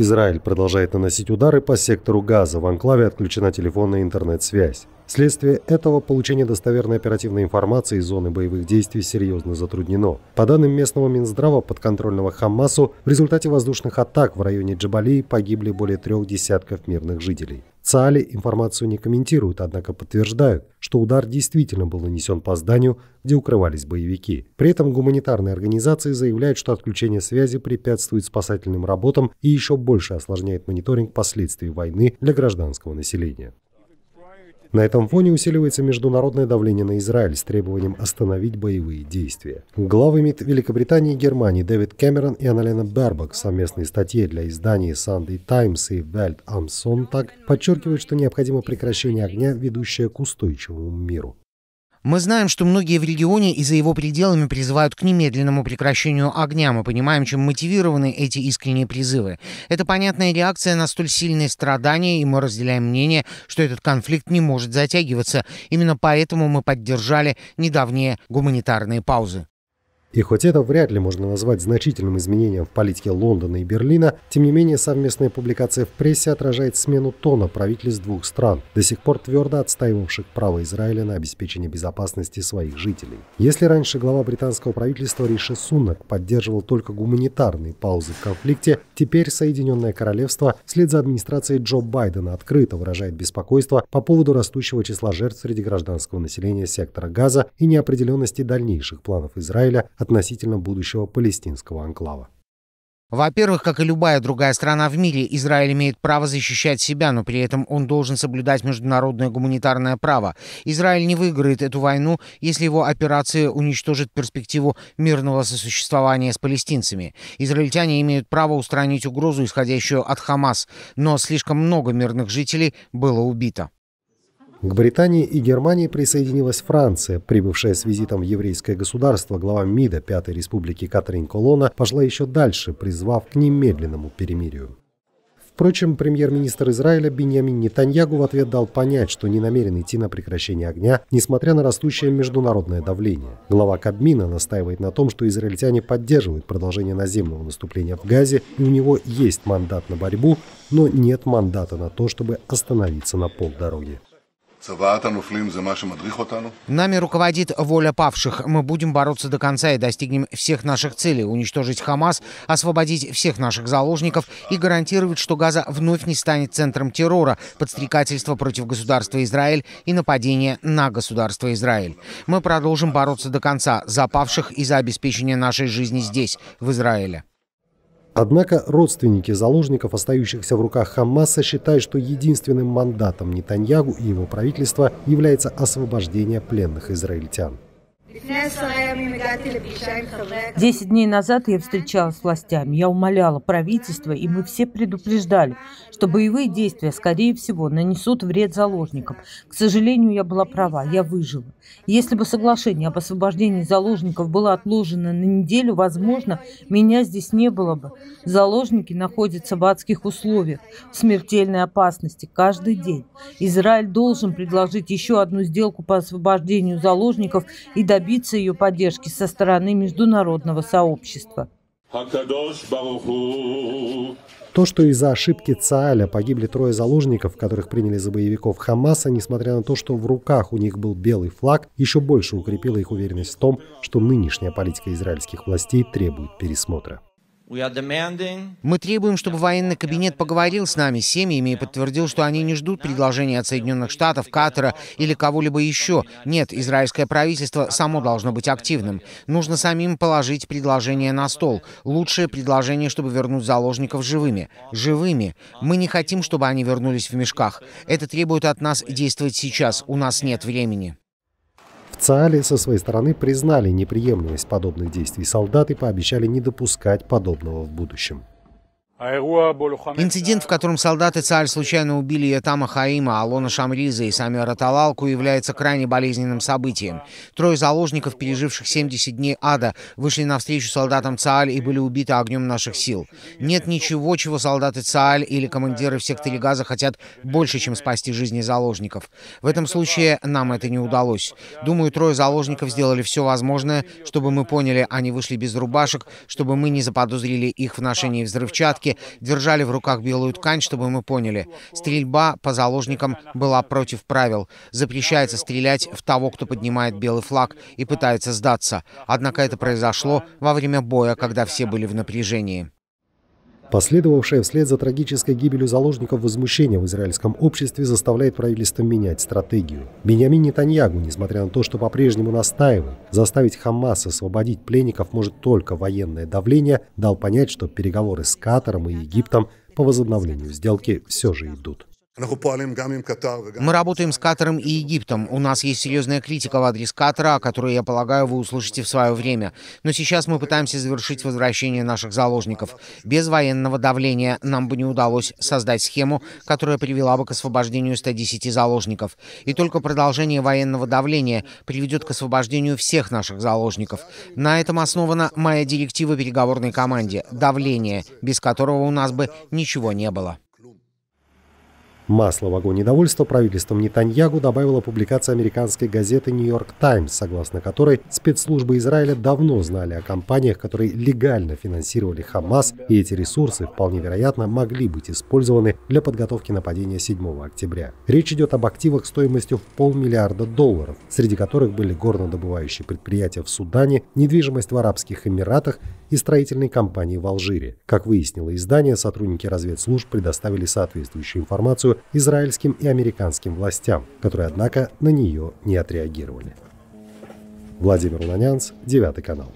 Израиль продолжает наносить удары по сектору Газа. В анклаве отключена телефонная интернет-связь. Вследствие этого получение достоверной оперативной информации из зоны боевых действий серьезно затруднено. По данным местного Минздрава, подконтрольного Хамасу, в результате воздушных атак в районе Джабалии погибли более трех десятков мирных жителей. ЦАЛИ информацию не комментируют, однако подтверждают, что удар действительно был нанесен по зданию, где укрывались боевики. При этом гуманитарные организации заявляют, что отключение связи препятствует спасательным работам и еще больше осложняет мониторинг последствий войны для гражданского населения. На этом фоне усиливается международное давление на Израиль с требованием остановить боевые действия. Главы МИД Великобритании и Германии Дэвид Кэмерон и Аналена Бербак в совместной статье для изданий Sunday Times и Welt am Sonntag подчеркивают, что необходимо прекращение огня, ведущее к устойчивому миру. Мы знаем, что многие в регионе и за его пределами призывают к немедленному прекращению огня. Мы понимаем, чем мотивированы эти искренние призывы. Это понятная реакция на столь сильные страдания, и мы разделяем мнение, что этот конфликт не может затягиваться. Именно поэтому мы поддержали недавние гуманитарные паузы. И хоть это вряд ли можно назвать значительным изменением в политике Лондона и Берлина, тем не менее совместная публикация в прессе отражает смену тона правительств двух стран, до сих пор твердо отстаивавших право Израиля на обеспечение безопасности своих жителей. Если раньше глава британского правительства Риши Сунак поддерживал только гуманитарные паузы в конфликте, теперь Соединенное Королевство вслед за администрацией Джо Байдена открыто выражает беспокойство по поводу растущего числа жертв среди гражданского населения сектора Газа и неопределенности дальнейших планов Израиля относительно будущего палестинского анклава. Во-первых, как и любая другая страна в мире, Израиль имеет право защищать себя, но при этом он должен соблюдать международное гуманитарное право. Израиль не выиграет эту войну, если его операции уничтожат перспективу мирного сосуществования с палестинцами. Израильтяне имеют право устранить угрозу, исходящую от Хамас, но слишком много мирных жителей было убито. К Британии и Германии присоединилась Франция, прибывшая с визитом в еврейское государство глава МИДа Пятой Республики Катрин Колона пошла еще дальше, призвав к немедленному перемирию. Впрочем, премьер-министр Израиля Беньямин Нетаньягу в ответ дал понять, что не намерен идти на прекращение огня, несмотря на растущее международное давление. Глава Кабмина настаивает на том, что израильтяне поддерживают продолжение наземного наступления в Газе, и у него есть мандат на борьбу, но нет мандата на то, чтобы остановиться на полдороге. Нами руководит воля павших. Мы будем бороться до конца и достигнем всех наших целей. Уничтожить Хамас, освободить всех наших заложников и гарантировать, что Газа вновь не станет центром террора, подстрекательства против государства Израиль и нападения на государство Израиль. Мы продолжим бороться до конца за павших и за обеспечение нашей жизни здесь, в Израиле. Однако родственники заложников, остающихся в руках Хаммаса, считают, что единственным мандатом Нетаньягу и его правительства является освобождение пленных израильтян. Десять дней назад я встречалась с властями. Я умоляла правительство, и мы все предупреждали, что боевые действия, скорее всего, нанесут вред заложникам. К сожалению, я была права, я выжила. Если бы соглашение об освобождении заложников было отложено на неделю, возможно, меня здесь не было бы. Заложники находятся в адских условиях, в смертельной опасности каждый день. Израиль должен предложить еще одну сделку по освобождению заложников и добиться добиться ее поддержки со стороны международного сообщества. То, что из-за ошибки Цааля погибли трое заложников, которых приняли за боевиков Хамаса, несмотря на то, что в руках у них был белый флаг, еще больше укрепило их уверенность в том, что нынешняя политика израильских властей требует пересмотра. Мы требуем, чтобы военный кабинет поговорил с нами, с семьями и подтвердил, что они не ждут предложения от Соединенных Штатов, Катара или кого-либо еще. Нет, израильское правительство само должно быть активным. Нужно самим положить предложение на стол. Лучшее предложение, чтобы вернуть заложников живыми. Живыми. Мы не хотим, чтобы они вернулись в мешках. Это требует от нас действовать сейчас. У нас нет времени. ЦАЛИ со своей стороны признали неприемлемость подобных действий солдат и пообещали не допускать подобного в будущем. Инцидент, в котором солдаты Царь случайно убили ятама Хаима, Алона Шамриза и Самира Талалку, является крайне болезненным событием. Трое заложников, переживших 70 дней ада, вышли навстречу солдатам Цааль и были убиты огнем наших сил. Нет ничего, чего солдаты Цааль или командиры в секторе Газа хотят больше, чем спасти жизни заложников. В этом случае нам это не удалось. Думаю, трое заложников сделали все возможное, чтобы мы поняли, они вышли без рубашек, чтобы мы не заподозрили их в ношении взрывчатки, Охранники держали в руках белую ткань, чтобы мы поняли. Стрельба по заложникам была против правил. Запрещается стрелять в того, кто поднимает белый флаг и пытается сдаться. Однако это произошло во время боя, когда все были в напряжении. Последовавшее вслед за трагической гибелью заложников возмущение в израильском обществе заставляет правительство менять стратегию. Беньямин Нетаньягу, несмотря на то, что по-прежнему настаивает, заставить Хамас освободить пленников может только военное давление, дал понять, что переговоры с Катаром и Египтом по возобновлению сделки все же идут. Мы работаем с Катаром и Египтом. У нас есть серьезная критика в адрес Катара, которую я полагаю, вы услышите в свое время. Но сейчас мы пытаемся завершить возвращение наших заложников. Без военного давления нам бы не удалось создать схему, которая привела бы к освобождению 110 заложников. И только продолжение военного давления приведет к освобождению всех наших заложников. На этом основана моя директива переговорной команде – давление, без которого у нас бы ничего не было. Масло в огонь недовольства правительством Нетаньягу добавила публикация американской газеты «Нью-Йорк Таймс», согласно которой спецслужбы Израиля давно знали о компаниях, которые легально финансировали Хамас, и эти ресурсы, вполне вероятно, могли быть использованы для подготовки нападения 7 октября. Речь идет об активах стоимостью в полмиллиарда долларов, среди которых были горнодобывающие предприятия в Судане, недвижимость в Арабских Эмиратах и строительной компании в Алжире. Как выяснило издание, сотрудники разведслужб предоставили соответствующую информацию израильским и американским властям, которые, однако, на нее не отреагировали. Владимир Ланянц, Девятый канал.